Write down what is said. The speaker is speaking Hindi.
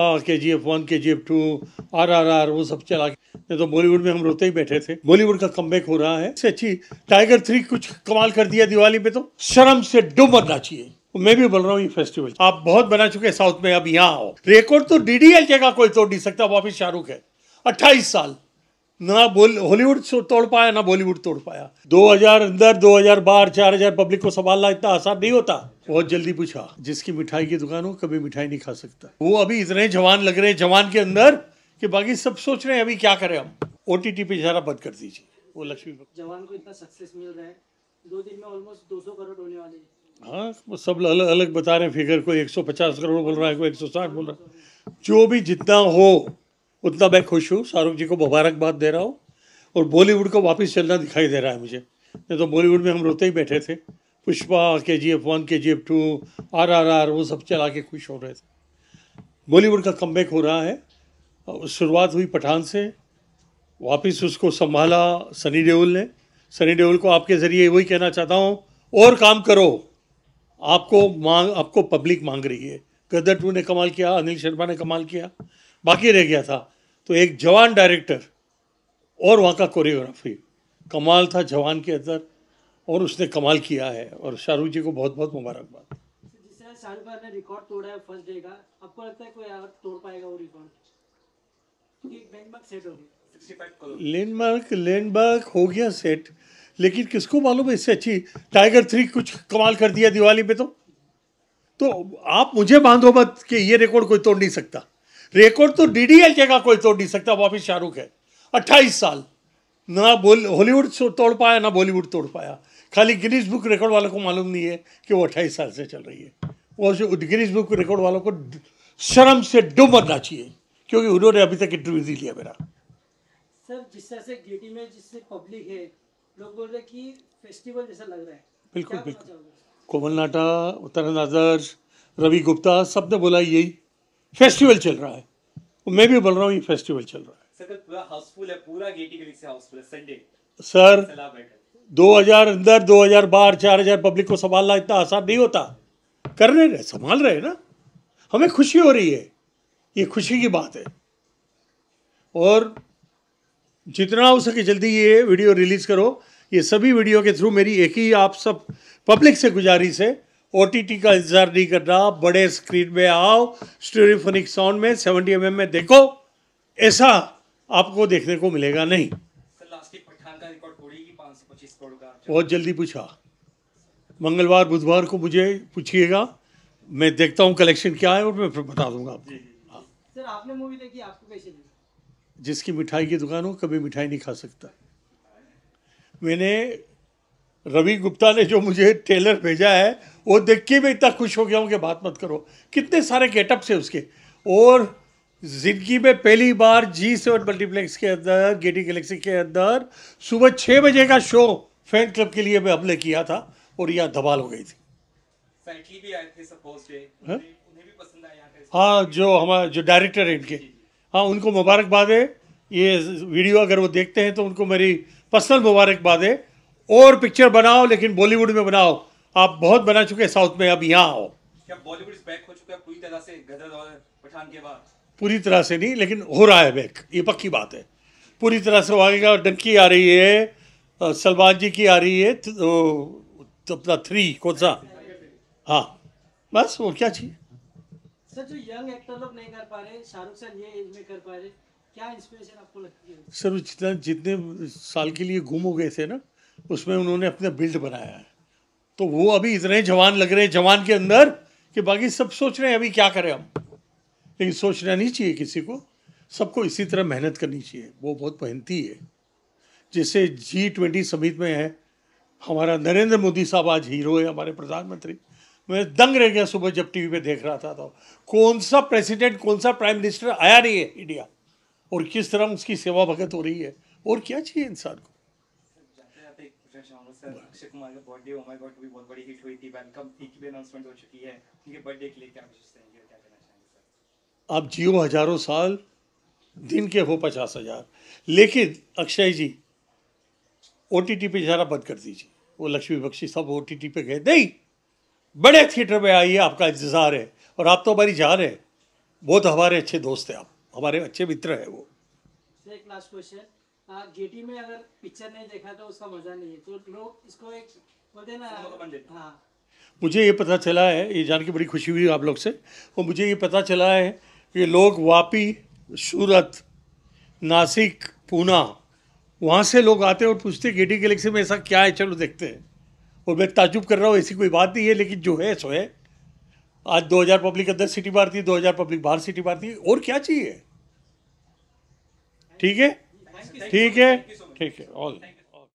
के G F one K G F two R R R वो सब चला के तो बॉलीवुड में हम रोते ही बैठे थे बॉलीवुड का कम हो रहा है इससे अच्छी टाइगर थ्री कुछ कमाल कर दिया दिवाली पे तो शर्म से डूब मरना चाहिए मैं भी बोल रहा हूँ ये फेस्टिवल आप बहुत बना चुके हैं साउथ में अब यहाँ आओ रिकॉर्ड तो डीडीएल का कोई तोड़ नहीं सकता वापिस शाहरुख है अट्ठाईस साल ना बोल हॉलीवुड तोड़ पाया ना बॉलीवुड तोड़ पाया दो हजार अंदर दो हजार बाहर चार हजार पब्लिक को संभालना इतना आसान नहीं होता बहुत जल्दी पूछा जिसकी मिठाई की दुकान हो कभी मिठाई नहीं खा सकता वो अभी इतने जवान लग रहे हैं जवान के अंदर कि बाकी सब सोच रहे हैं अभी क्या करें हम ओ टी टी पे इशारा बंद कर दीजिए वो लक्ष्मी जवान को इतना सक्सेस मिल रहा है दो दिन में ऑलमोस्ट 200 करोड़ होने वाले हैं हाँ सब अलग अलग बता रहे हैं फिगर कोई 150 करोड़ बोल रहा है कोई 160 बोल रहा है जो भी जितना हो उतना मैं खुश हूँ शाहरुख जी को मुबारकबाद दे रहा हूँ और बॉलीवुड को वापस चलना दिखाई दे रहा है मुझे नहीं तो बॉलीवुड में हम रोते ही बैठे थे पुष्पा के G F one K G F two R R R वो सब चला के खुश हो रहे थे बॉलीवुड का कम हो रहा है शुरुआत हुई पठान से वापस उसको संभाला सनी देओल ने सनी देओल को आपके ज़रिए वही कहना चाहता हूँ और काम करो आपको मांग आपको पब्लिक मांग रही है गदर टू ने कमाल किया अनिल शर्मा ने कमाल किया बाकी रह गया था तो एक जवान डायरेक्टर और वहाँ का कोरियोग्राफी कमाल था जवान के अंदर और उसने कमाल किया है और शाहरुख जी को बहुत बहुत मुबारकबाद शाहरुख तो ने रिकॉर्ड तोड़ा है फर्स्ट डे का आपको लगता है कोई और तोड़ पाएगा वो रिकॉर्ड लैंडमार्क लैंडमार्क हो गया सेट लेकिन किसको मालूम है इससे अच्छी टाइगर थ्री कुछ कमाल कर दिया दिवाली पे तो तो आप मुझे बांधो मत कि ये रिकॉर्ड कोई तोड़ नहीं सकता रिकॉर्ड तो डी डी एल के का कोई तोड़ नहीं सकता वापिस शाहरुख है अट्ठाईस साल ना बोल हॉलीवुड तो तोड़ पाया ना बॉलीवुड तोड़ पाया खाली गिनीज बुक रिकॉर्ड वालों को मालूम नहीं है कि वो अट्ठाईस साल से चल रही है वो गिनीज बुक रिकॉर्ड वालों को शर्म से डूब मरना चाहिए क्योंकि उन्होंने अभी तक इंटरव्यू नहीं लिया मेरा सर जिस तरह से गेटी में जिससे पब्लिक है लोग बोल रहे कि फेस्टिवल जैसा लग रहा है बिल्कुल बिल्कुल कोमल नाटा उत्तरा रवि गुप्ता सब ने बोला यही फेस्टिवल चल रहा है मैं भी बोल रहा हूँ ये फेस्टिवल चल रहा है सर पूरा हाउसफुल है पूरा गेटी के लिए हाउसफुल है संडे सर दो हजार अंदर दो हजार बाहर चार हजार पब्लिक को संभालना इतना आसान नहीं होता कर रहे संभाल रहे ना हमें खुशी हो रही है ये खुशी की बात है और जितना हो सके जल्दी ये वीडियो रिलीज़ करो ये सभी वीडियो के थ्रू मेरी एक ही आप सब पब्लिक से गुजारिश है ओ का इंतज़ार नहीं करना बड़े स्क्रीन में आओ स्टोरीफोनिक साउंड में सेवेंटी एम mm में देखो ऐसा आपको देखने को मिलेगा नहीं बहुत जल्दी पूछा मंगलवार बुधवार को मुझे पूछिएगा मैं देखता हूँ कलेक्शन क्या है और मैं बता दूंगा आपको सर आपने मूवी देखी आपको कैसे लगी जिसकी मिठाई की दुकान हो कभी मिठाई नहीं खा सकता मैंने रवि गुप्ता ने जो मुझे टेलर भेजा है वो देख के मैं इतना खुश हो गया हूँ कि बात मत करो कितने सारे गेटअप्स है उसके और ज़िंदगी में पहली बार जी सेवन मल्टीप्लेक्स के अंदर गेटी गैलेक्सी के अंदर सुबह छः बजे का शो फैन क्लब के लिए मैं हमने किया था और यहाँ धमाल हो गई थी हाँ? हाँ जो हमारे जो डायरेक्टर है इनके हाँ उनको मुबारकबाद है ये वीडियो अगर वो देखते हैं तो उनको मेरी पर्सनल मुबारकबाद है और पिक्चर बनाओ लेकिन बॉलीवुड में बनाओ आप बहुत बना चुके साउथ में अब यहाँ आओ क्या बॉलीवुड बैक हो चुका है पूरी तरह से गदर और पठान के बाद पूरी तरह से नहीं लेकिन हो रहा है बैक ये पक्की बात है पूरी तरह से आगे का डंकी आ रही है सलमान जी की आ रही है तो अपना थ्री कौन सा हाँ बस वो क्या चाहिए सर जो यंग एक्टर लोग नहीं कर पा रहे शाहरुख सर ये इसमें कर पा रहे क्या इंस्पिरेशन आपको लगती है सर जितना जितने साल के लिए गुम हो गए थे ना उसमें उन्होंने अपना बिल्ड बनाया है तो वो अभी इतने जवान लग रहे हैं जवान के अंदर कि बाकी सब सोच रहे हैं अभी क्या करें हम लेकिन सोचना नहीं चाहिए किसी को सबको इसी तरह मेहनत करनी चाहिए वो बहुत मेहनती है जैसे जी ट्वेंटी समिट में है हमारा नरेंद्र मोदी साहब आज हीरो है हमारे प्रधानमंत्री मैं दंग रह गया सुबह जब टीवी पे देख रहा था तो कौन सा प्रेसिडेंट कौन सा प्राइम मिनिस्टर आया नहीं है इंडिया और किस तरह उसकी सेवा भगत हो रही है और क्या चाहिए इंसान को आप जियो हजारों साल दिन के हो पचास हजार लेकिन Akshay ji O T T पे जरा बंद कर दीजिए वो लक्ष्मी बख्शी सब ओ टी टी पे गए नहीं बड़े थिएटर में आइए आपका इंतज़ार है और आप तो हमारी जान है बहुत तो हमारे अच्छे दोस्त हैं आप हमारे अच्छे मित्र हैं वो लास्ट क्वेश्चन गेटी में अगर पिक्चर नहीं देखा तो उसका मजा नहीं है तो लोग इसको एक बोलते ना हाँ मुझे ये पता चला है ये जान के बड़ी खुशी हुई आप लोग से और मुझे ये पता चला है कि लोग वापी सूरत नासिक पूना वहाँ से लोग आते हैं और पूछते हैं गेटी गैलेक्सी में ऐसा क्या है चलो देखते हैं और मैं ताजुब कर रहा हूँ ऐसी कोई बात नहीं है लेकिन जो है सो है आज 2000 पब्लिक अंदर सिटी बार थी 2000 पब्लिक बाहर सिटी बार थी और क्या चाहिए ठीक है ठीक है ठीक है ऑल